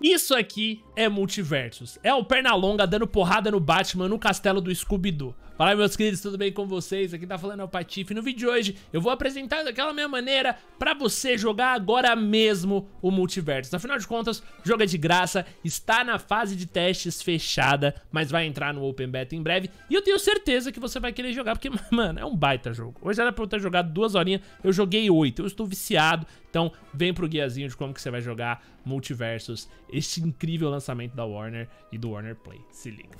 Isso aqui é multiversos. É o Pernalonga dando porrada no Batman no castelo do Scooby-Doo. Fala meus queridos, tudo bem com vocês? Aqui tá falando é o Patife. No vídeo de hoje eu vou apresentar daquela minha maneira pra você jogar agora mesmo o Multiversus. Afinal de contas, joga é de graça, está na fase de testes fechada, mas vai entrar no Open Beta em breve. E eu tenho certeza que você vai querer jogar, porque, mano, é um baita jogo. Hoje era pra eu ter jogado duas horinhas, eu joguei oito, eu estou viciado. Então vem pro guiazinho de como que você vai jogar Multiversus, este incrível lançamento da Warner e do Warner Play. Se liga.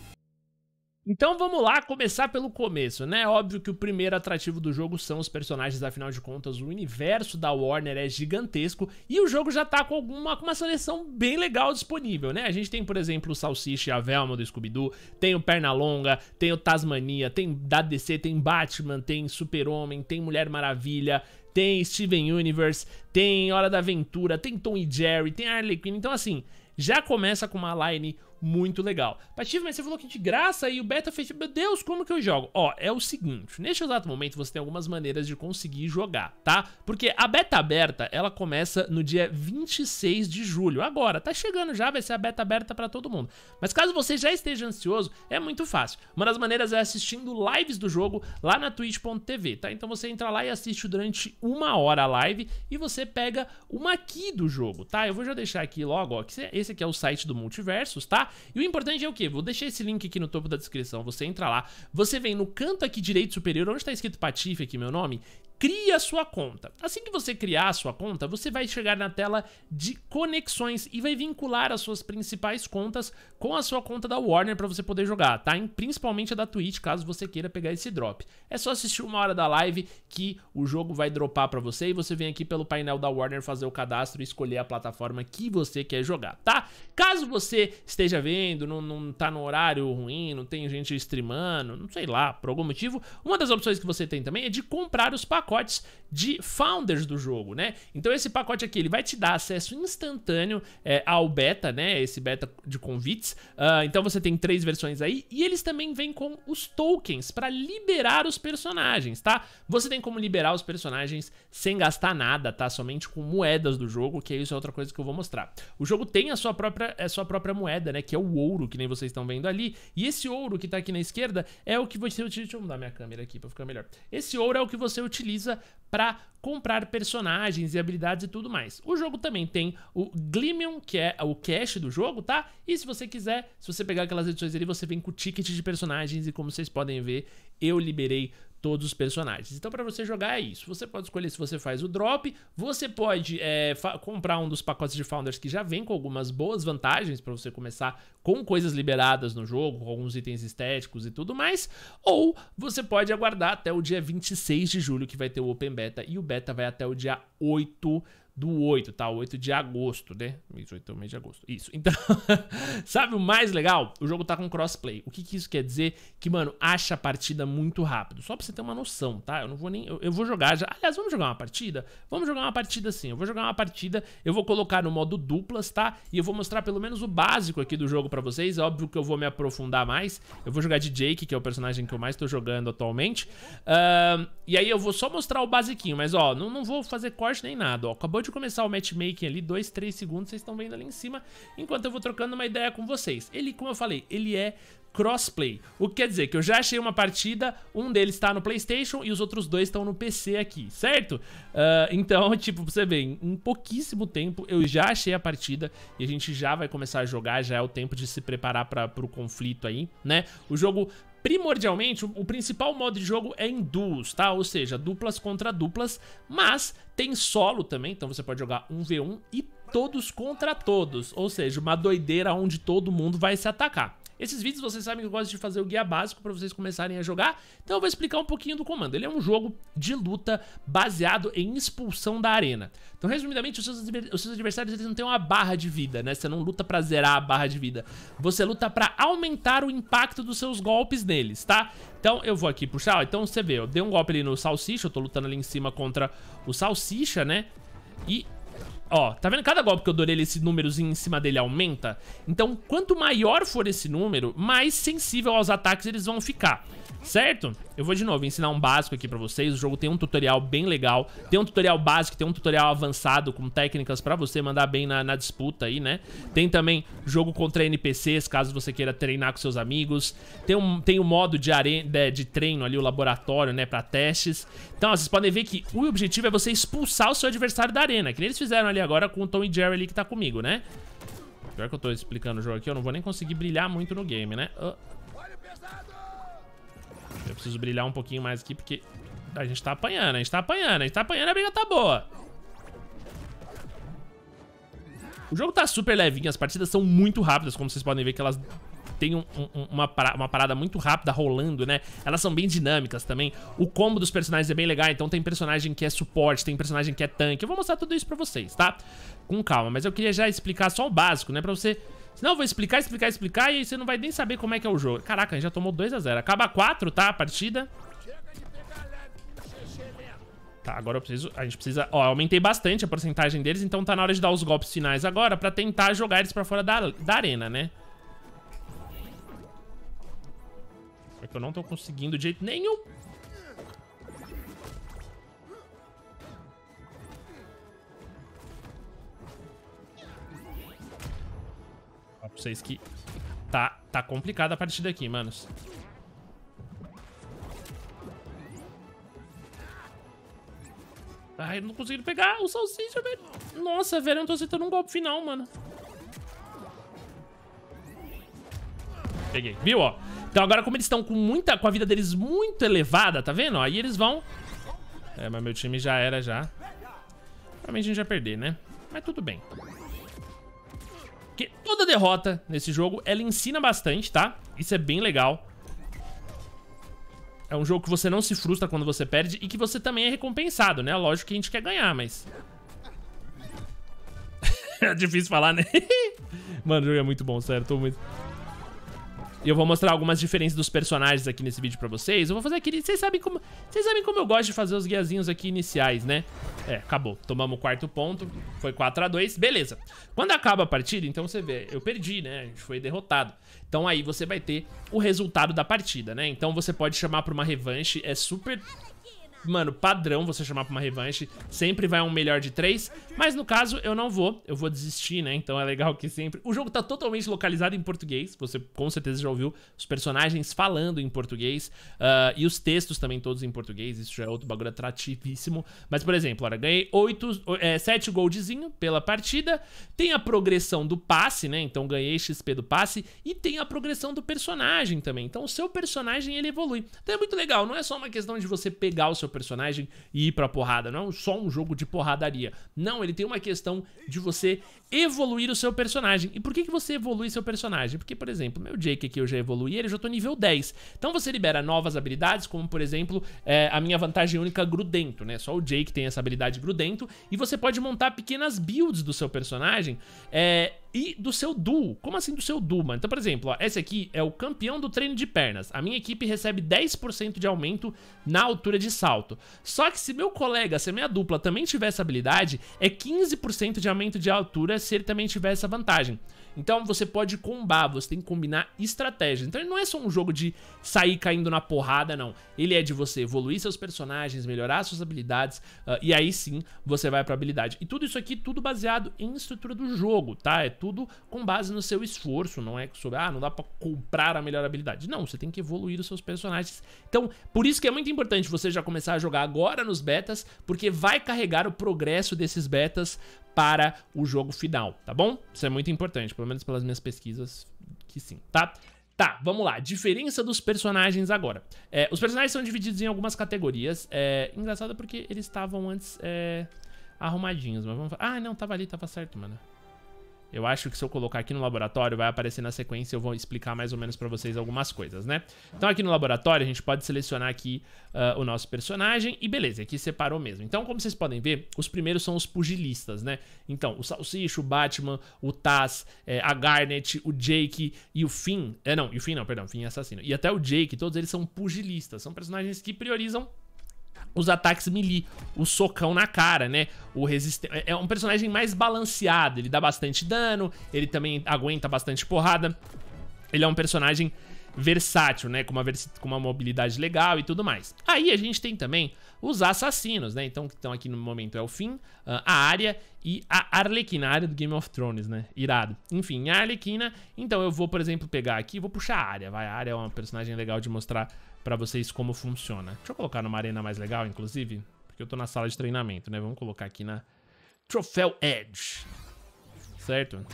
Então vamos lá, começar pelo começo, né? Óbvio que o primeiro atrativo do jogo são os personagens, afinal de contas, o universo da Warner é gigantesco e o jogo já tá com alguma, com uma seleção bem legal disponível, né? A gente tem, por exemplo, o Salsicha e a Velma do Scooby-Doo, tem o Pernalonga, tem o Tasmania, tem da DC, tem Batman, tem Super-Homem, tem Mulher Maravilha, tem Steven Universe, tem Hora da Aventura, tem Tom e Jerry, tem Harley Quinn, então assim, já começa com uma line muito legal. Patife, mas você falou que de graça aí o beta fez. Meu Deus, como que eu jogo? Ó, é o seguinte: neste exato momento você tem algumas maneiras de conseguir jogar, tá? Porque a beta aberta ela começa no dia 26 de julho. Agora, tá chegando já, vai ser a beta aberta para todo mundo. Mas caso você já esteja ansioso, é muito fácil. Uma das maneiras é assistindo lives do jogo lá na twitch.tv, tá? Então você entra lá e assiste durante uma hora a live e você pega uma key do jogo, tá? Eu vou já deixar aqui logo, ó, que esse aqui é o site do Multiversus, tá? E o importante é o quê? Vou deixar esse link aqui no topo da descrição, você entra lá, você vem no canto aqui direito superior, onde tá escrito Patife aqui, meu nome, crie a sua conta. Assim que você criar a sua conta, você vai chegar na tela de conexões e vai vincular as suas principais contas com a sua conta da Warner para você poder jogar, tá? Principalmente a da Twitch, caso você queira pegar esse drop. É só assistir uma hora da live que o jogo vai dropar para você e você vem aqui pelo painel da Warner fazer o cadastro e escolher a plataforma que você quer jogar, tá? Caso você esteja vendo, não, não tá no horário ruim, não tem gente streamando, não sei lá, por algum motivo, uma das opções que você tem também é de comprar os pacotes pacotes de founders do jogo, né? Então esse pacote aqui ele vai te dar acesso instantâneo é, ao beta, né? Esse beta de convites. Uh, então você tem três versões aí e eles também vêm com os tokens para liberar os personagens, tá? Você tem como liberar os personagens sem gastar nada, tá? Somente com moedas do jogo, que isso é outra coisa que eu vou mostrar. O jogo tem a sua própria, a sua própria moeda, né? Que é o ouro que nem vocês estão vendo ali. E esse ouro que tá aqui na esquerda é o que você utiliza. Deixa eu mudar minha câmera aqui para ficar melhor. Esse ouro é o que você utiliza utiliza para comprar personagens e habilidades e tudo mais. O jogo também tem o Glimmion, que é o cache do jogo, tá? E se você quiser, se você pegar aquelas edições ali, você vem com o ticket de personagens e como vocês podem ver, eu liberei todos os personagens. Então, para você jogar é isso. Você pode escolher se você faz o drop, você pode é, comprar um dos pacotes de Founders que já vem com algumas boas vantagens para você começar com coisas liberadas no jogo, com alguns itens estéticos e tudo mais, ou você pode aguardar até o dia 26 de julho que vai ter o Open Beta e o Beta vai até o dia 8 do 8, tá? 8 de agosto, né? Isso, é o mês de agosto. Isso. Então, sabe o mais legal? O jogo tá com crossplay. O que, que isso quer dizer? Que, mano, acha a partida muito rápido. Só pra você ter uma noção, tá? Eu não vou nem. Eu, eu vou jogar já. Aliás, vamos jogar uma partida? Vamos jogar uma partida sim. Eu vou jogar uma partida. Eu vou colocar no modo duplas, tá? E eu vou mostrar pelo menos o básico aqui do jogo pra vocês. É óbvio que eu vou me aprofundar mais. Eu vou jogar de Jake, que é o personagem que eu mais tô jogando atualmente. Uh, e aí eu vou só mostrar o basiquinho. Mas, ó, não, não vou fazer corte nem nada, ó. Acabou de de começar o matchmaking ali, 2, 3 segundos, vocês estão vendo ali em cima, enquanto eu vou trocando uma ideia com vocês. Ele, como eu falei, ele é crossplay. O que quer dizer que eu já achei uma partida, um deles está no Playstation e os outros dois estão no PC aqui, certo? Uh, então, tipo, você vê, em pouquíssimo tempo eu já achei a partida e a gente já vai começar a jogar, já é o tempo de se preparar para o conflito aí, né? O jogo Primordialmente, o principal modo de jogo é em duos, tá? Ou seja, duplas contra duplas, mas tem solo também, então você pode jogar 1v1 e todos contra todos, ou seja, uma doideira onde todo mundo vai se atacar. Esses vídeos vocês sabem que eu gosto de fazer o guia básico para vocês começarem a jogar, então eu vou explicar um pouquinho do comando. Ele é um jogo de luta baseado em expulsão da arena. Então, resumidamente, os seus, os seus adversários eles não têm uma barra de vida, né? Você não luta pra zerar a barra de vida. Você luta pra aumentar o impacto dos seus golpes neles, tá? Então, eu vou aqui puxar, ó. Então, você vê, eu dei um golpe ali no Salsicha, eu tô lutando ali em cima contra o Salsicha, né? E Ó, tá vendo? Cada golpe que eu dou nele, esse númerozinho em cima dele aumenta. Então, quanto maior for esse número, mais sensível aos ataques eles vão ficar, certo? Eu vou de novo ensinar um básico aqui pra vocês. O jogo tem um tutorial bem legal. Tem um tutorial básico, tem um tutorial avançado com técnicas pra você mandar bem na, na disputa aí, né? Tem também jogo contra NPCs, caso você queira treinar com seus amigos. Tem um, tem um modo de, are... de, de treino ali, o laboratório, né, pra testes. Então, ó, vocês podem ver que o objetivo é você expulsar o seu adversário da arena, que nem eles fizeram ali agora com o Tom e Jerry ali que tá comigo, né? Pior que eu tô explicando o jogo aqui, eu não vou nem conseguir brilhar muito no game, né? Oh preciso brilhar um pouquinho mais aqui, porque a gente tá apanhando, a gente tá apanhando, a gente tá apanhando, a briga tá boa. O jogo tá super levinho, as partidas são muito rápidas, como vocês podem ver que elas têm um, um, uma, uma parada muito rápida rolando, né? Elas são bem dinâmicas também. O combo dos personagens é bem legal, então tem personagem que é suporte, tem personagem que é tanque. Eu vou mostrar tudo isso pra vocês, tá? Com calma, mas eu queria já explicar só o básico, né? Pra você Senão eu vou explicar, explicar, explicar e você não vai nem saber como é que é o jogo. Caraca, a gente já tomou 2x0. Acaba 4, tá? A partida. Tá, agora eu preciso... A gente precisa... Ó, aumentei bastante a porcentagem deles, então tá na hora de dar os golpes finais agora pra tentar jogar eles pra fora da, da arena, né? É que eu não tô conseguindo de jeito nenhum. vocês que tá, tá complicada a partida aqui, manos. Ai, não consegui pegar o salsicha, velho. Nossa, velho, eu não tô aceitando um golpe final, mano. Peguei. Viu, ó? Então agora como eles estão com muita... Com a vida deles muito elevada, tá vendo? Aí eles vão... É, mas meu time já era já. Provavelmente a gente vai perder, né? Mas tudo bem. Porque toda derrota nesse jogo, ela ensina bastante, tá? Isso é bem legal. É um jogo que você não se frustra quando você perde e que você também é recompensado, né? Lógico que a gente quer ganhar, mas... é difícil falar, né? Mano, o jogo é muito bom, sério. Tô muito eu vou mostrar algumas diferenças dos personagens aqui nesse vídeo pra vocês. Eu vou fazer aquele... Vocês sabem como... Vocês sabem como eu gosto de fazer os guiazinhos aqui iniciais, né? É, acabou. Tomamos o quarto ponto. Foi 4x2. Beleza. Quando acaba a partida, então você vê... Eu perdi, né? A gente foi derrotado. Então aí você vai ter o resultado da partida, né? Então você pode chamar pra uma revanche. É super mano, padrão você chamar pra uma revanche. Sempre vai um melhor de três. Mas no caso, eu não vou. Eu vou desistir, né? Então é legal que sempre... O jogo tá totalmente localizado em português. Você com certeza já ouviu os personagens falando em português. Uh, e os textos também todos em português. Isso já é outro bagulho atrativíssimo. Mas, por exemplo, olha, ganhei 8, é, 7 goldzinho pela partida. Tem a progressão do passe, né? Então ganhei XP do passe. E tem a progressão do personagem também. Então o seu personagem, ele evolui. Então é muito legal. Não é só uma questão de você pegar o seu personagem personagem e ir pra porrada. Não é só um jogo de porradaria. Não, ele tem uma questão de você evoluir o seu personagem. E por que, que você evolui seu personagem? Porque, por exemplo, meu Jake aqui eu já evoluí, ele já tô nível 10. Então você libera novas habilidades, como por exemplo, é, a minha vantagem única grudento, né? Só o Jake tem essa habilidade grudento. E você pode montar pequenas builds do seu personagem é, e do seu duo. Como assim do seu duo, mano? Então, por exemplo, ó, esse aqui é o campeão do treino de pernas. A minha equipe recebe 10% de aumento na altura de salto. Só que se meu colega, se a minha dupla também tiver essa habilidade, é 15% de aumento de altura contra se ele também tiver essa vantagem. Então você pode combar, você tem que combinar estratégias. Então ele não é só um jogo de sair caindo na porrada, não. Ele é de você evoluir seus personagens, melhorar suas habilidades, uh, e aí sim você vai pra habilidade. E tudo isso aqui, tudo baseado em estrutura do jogo, tá? É tudo com base no seu esforço, não é sobre, ah, não dá pra comprar a melhor habilidade. Não, você tem que evoluir os seus personagens. Então, por isso que é muito importante você já começar a jogar agora nos betas, porque vai carregar o progresso desses betas para o jogo final, tá bom? Isso é muito importante, pelo menos pelas minhas pesquisas que sim, tá? Tá, vamos lá. Diferença dos personagens agora. É, os personagens são divididos em algumas categorias. É, engraçado porque eles estavam antes é, arrumadinhos, mas vamos... Ah, não, tava ali, tava certo, mano. Eu acho que se eu colocar aqui no laboratório, vai aparecer na sequência, eu vou explicar mais ou menos para vocês algumas coisas, né? Então aqui no laboratório, a gente pode selecionar aqui uh, o nosso personagem e beleza, aqui separou mesmo. Então, como vocês podem ver, os primeiros são os pugilistas, né? Então, o Salsicha, o Batman, o Taz, é, a Garnet, o Jake e o Finn... É, não, e o Finn não, perdão, o Finn é assassino. E até o Jake, todos eles são pugilistas, são personagens que priorizam os ataques melee, o socão na cara, né? O resistente é um personagem mais balanceado, ele dá bastante dano, ele também aguenta bastante porrada. Ele é um personagem versátil, né? Com uma, vers... com uma mobilidade legal e tudo mais. Aí a gente tem também os assassinos, né? Então, que estão aqui no momento é o Finn, ah, a Arya e a Arlequina, a área do Game of Thrones, né? Irado. Enfim, a Arlequina, então eu vou, por exemplo, pegar aqui, vou puxar a área, vai, a área é uma personagem legal de mostrar pra vocês como funciona. Deixa eu colocar numa arena mais legal, inclusive, porque eu tô na sala de treinamento, né? Vamos colocar aqui na Troféu Edge, certo?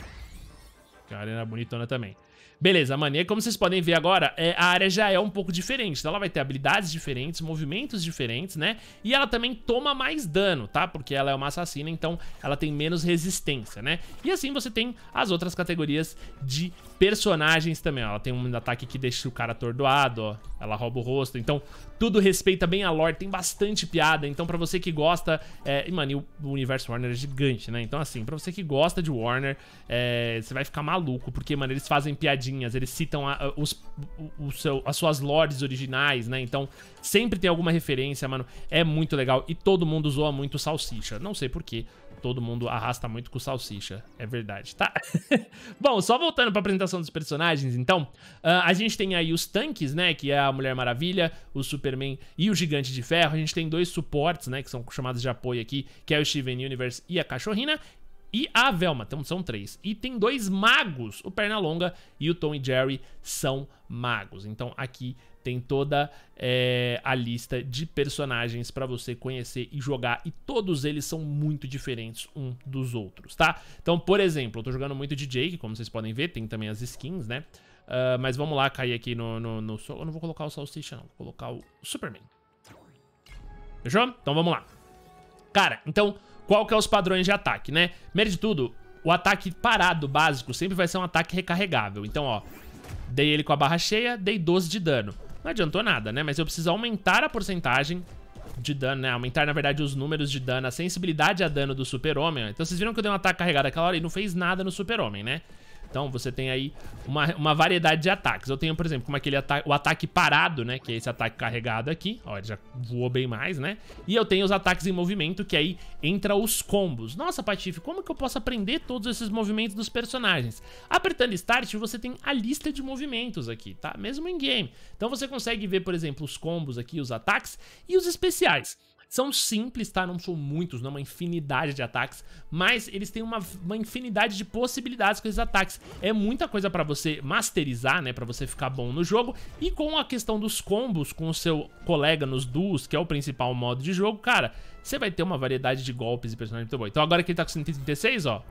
Que é uma arena bonitona também. Beleza, mano. E aí, como vocês podem ver agora, é, a área já é um pouco diferente. Então ela vai ter habilidades diferentes, movimentos diferentes, né? E ela também toma mais dano, tá? Porque ela é uma assassina, então ela tem menos resistência, né? E assim você tem as outras categorias de personagens também, ó. Ela tem um ataque que deixa o cara atordoado, ó. Ela rouba o rosto. Então, tudo respeita bem a lore, tem bastante piada. Então, para você que gosta. É, e, mano, e o, universo Warner é gigante, né? Então, assim, pra você que gosta de Warner, é, você vai ficar maluco, porque, mano, eles fazem piadinhas, eles citam a, os, o, o seu, as suas lores originais, né? Então, sempre tem alguma referência, mano. É muito legal. E todo mundo zoa muito Salsicha. Não sei porquê todo mundo arrasta muito com salsicha. É verdade, tá? Bom, só voltando pra apresentação dos personagens, então. Uh, a gente tem aí os tanques, né? Que é a Mulher Maravilha, o Superman e o Gigante de Ferro. A gente tem dois suportes, né? Que são chamados de apoio aqui, que é o Steven Universe e a Cachorrina e a Velma. Então são três. E tem dois magos. O Pernalonga e o Tom e Jerry são magos. Então aqui tem toda é, a lista de personagens para você conhecer e jogar. E todos eles são muito diferentes um dos outros, tá? Então, por exemplo, eu tô jogando muito de Jake, como vocês podem ver. Tem também as skins, né? Uh, mas vamos lá, cair aqui no, no, no... Eu não vou colocar o Salsicha, não. Vou colocar o Superman. Fechou? Então vamos lá. Cara, então qual que é os padrões de ataque, né? Primeiro de tudo, o ataque parado básico sempre vai ser um ataque recarregável. Então, ó, dei ele com a barra cheia, dei 12 de dano. Não adiantou nada, né? Mas eu preciso aumentar a porcentagem de dano, né? Aumentar, na verdade, os números de dano, a sensibilidade a dano do super-homem. Então vocês viram que eu dei um ataque carregado aquela hora e não fez nada no super-homem, né? Então você tem aí uma, uma variedade de ataques. Eu tenho, por exemplo, como aquele o ataque parado, né? Que é esse ataque carregado aqui. Ó, ele já voou bem mais, né? E eu tenho os ataques em movimento, que aí entra os combos. Nossa, Patife, como que eu posso aprender todos esses movimentos dos personagens? Apertando Start, você tem a lista de movimentos aqui, tá? Mesmo em game. Então você consegue ver, por exemplo, os combos aqui, os ataques e os especiais. São simples, tá? Não são muitos, não é uma infinidade de ataques, mas eles têm uma, uma infinidade de possibilidades com esses ataques. É muita coisa pra você masterizar, né? Pra você ficar bom no jogo. E com a questão dos combos com o seu colega nos duos, que é o principal modo de jogo, cara, você vai ter uma variedade de golpes e personagens muito boa. Então agora que ele tá com 136, ó,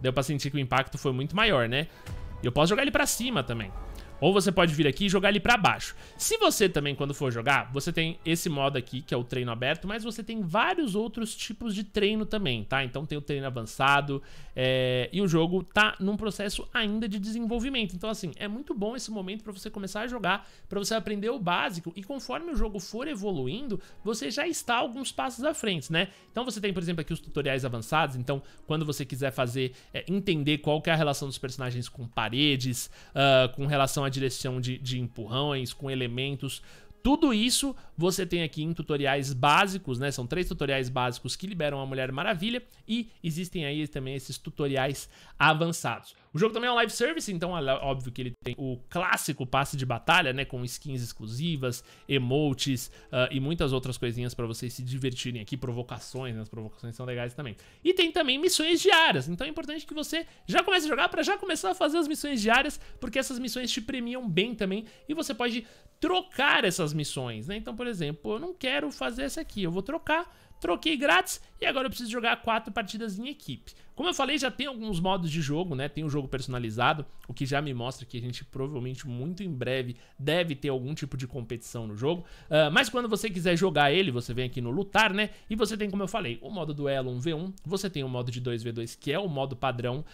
deu pra sentir que o impacto foi muito maior, né? E eu posso jogar ele pra cima também. Ou você pode vir aqui e jogar ele pra baixo. Se você também, quando for jogar, você tem esse modo aqui, que é o treino aberto, mas você tem vários outros tipos de treino também, tá? Então tem o treino avançado é... e o jogo tá num processo ainda de desenvolvimento. Então, assim, é muito bom esse momento pra você começar a jogar, pra você aprender o básico e conforme o jogo for evoluindo, você já está alguns passos à frente, né? Então você tem, por exemplo, aqui os tutoriais avançados, então quando você quiser fazer, é, entender qual que é a relação dos personagens com paredes, uh, com relação a direção de, de empurrões, com elementos tudo isso você tem aqui em tutoriais básicos, né? São três tutoriais básicos que liberam a Mulher Maravilha e existem aí também esses tutoriais avançados. O jogo também é um live service, então é óbvio que ele tem o clássico passe de batalha, né? Com skins exclusivas, emotes uh, e muitas outras coisinhas para vocês se divertirem aqui, provocações, né? As provocações são legais também. E tem também missões diárias, então é importante que você já comece a jogar para já começar a fazer as missões diárias, porque essas missões te premiam bem também e você pode trocar essas missões, né? Então, por exemplo, eu não quero fazer essa aqui, eu vou trocar troquei grátis e agora eu preciso jogar quatro partidas em equipe. Como eu falei, já tem alguns modos de jogo, né? Tem o um jogo personalizado, o que já me mostra que a gente provavelmente muito em breve deve ter algum tipo de competição no jogo. Uh, mas quando você quiser jogar ele, você vem aqui no lutar, né? E você tem, como eu falei, o modo duelo 1v1, você tem o modo de 2v2, que é o modo padrão. Uh,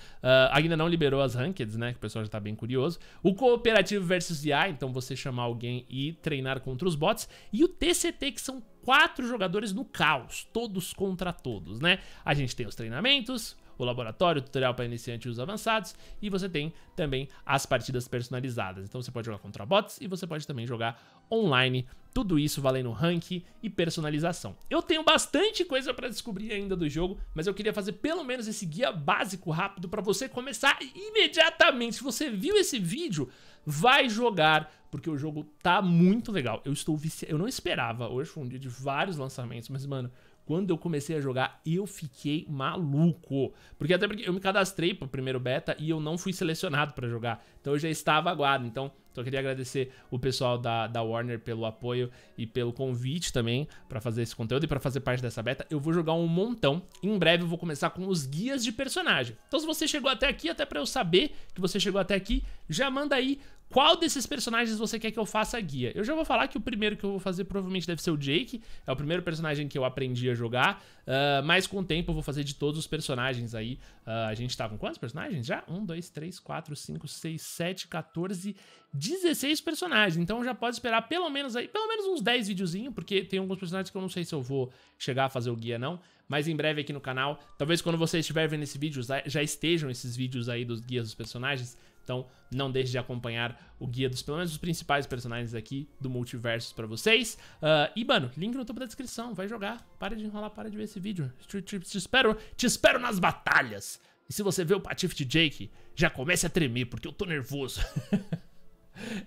ainda não liberou as Ranked, né? Que o pessoal já tá bem curioso. O cooperativo versus IA, então você chamar alguém e treinar contra os bots. E o TCT, que são quatro jogadores no caos, todos contra todos, né? A gente tem os treinamentos, o laboratório, o tutorial para iniciante e os avançados, e você tem também as partidas personalizadas. Então você pode jogar contra bots e você pode também jogar online, tudo isso valendo rank e personalização. Eu tenho bastante coisa para descobrir ainda do jogo, mas eu queria fazer pelo menos esse guia básico rápido para você começar imediatamente. Se você viu esse vídeo, vai jogar porque o jogo tá muito legal. Eu estou vici... eu não esperava. Hoje foi um dia de vários lançamentos, mas mano, quando eu comecei a jogar, eu fiquei maluco. Porque até porque eu me cadastrei pro primeiro beta e eu não fui selecionado para jogar. Então eu já estava aguado. Então, só queria agradecer o pessoal da, da Warner pelo apoio e pelo convite também para fazer esse conteúdo e para fazer parte dessa beta. Eu vou jogar um montão. Em breve eu vou começar com os guias de personagem. Então, se você chegou até aqui, até para eu saber que você chegou até aqui, já manda aí qual desses personagens você quer que eu faça guia? Eu já vou falar que o primeiro que eu vou fazer provavelmente deve ser o Jake. É o primeiro personagem que eu aprendi a jogar. Uh, mas com o tempo eu vou fazer de todos os personagens aí. Uh, a gente tá com quantos personagens já? 1, 2, 3, 4, 5, 6, 7, 14, 16 personagens. Então já pode esperar pelo menos aí, pelo menos uns 10 videozinhos. Porque tem alguns personagens que eu não sei se eu vou chegar a fazer o guia não mas em breve aqui no canal. Talvez quando você estiver vendo esse vídeo, já estejam esses vídeos aí dos guias dos personagens. Então não deixe de acompanhar o guia dos, pelo menos, os principais personagens aqui do Multiversos para vocês. Uh, e, mano, link no topo da descrição, vai jogar. Para de enrolar, para de ver esse vídeo. Te, te, te espero, te espero nas batalhas. E se você vê o Patife de Jake, já comece a tremer, porque eu tô nervoso.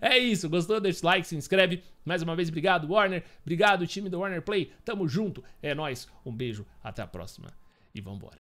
É isso, gostou? Deixa o like, se inscreve. Mais uma vez, obrigado, Warner. Obrigado, time do Warner Play. Tamo junto. É nós. Um beijo, até a próxima e vambora.